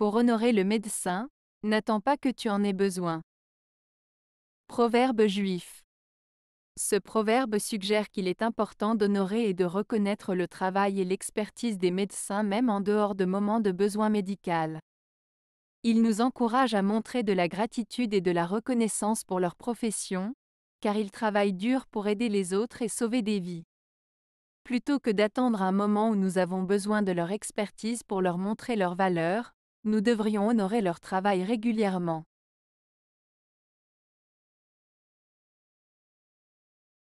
Pour honorer le médecin, n'attends pas que tu en aies besoin. Proverbe juif. Ce proverbe suggère qu'il est important d'honorer et de reconnaître le travail et l'expertise des médecins même en dehors de moments de besoin médical. Il nous encourage à montrer de la gratitude et de la reconnaissance pour leur profession, car ils travaillent dur pour aider les autres et sauver des vies. Plutôt que d'attendre un moment où nous avons besoin de leur expertise pour leur montrer leur valeur, nous devrions honorer leur travail régulièrement.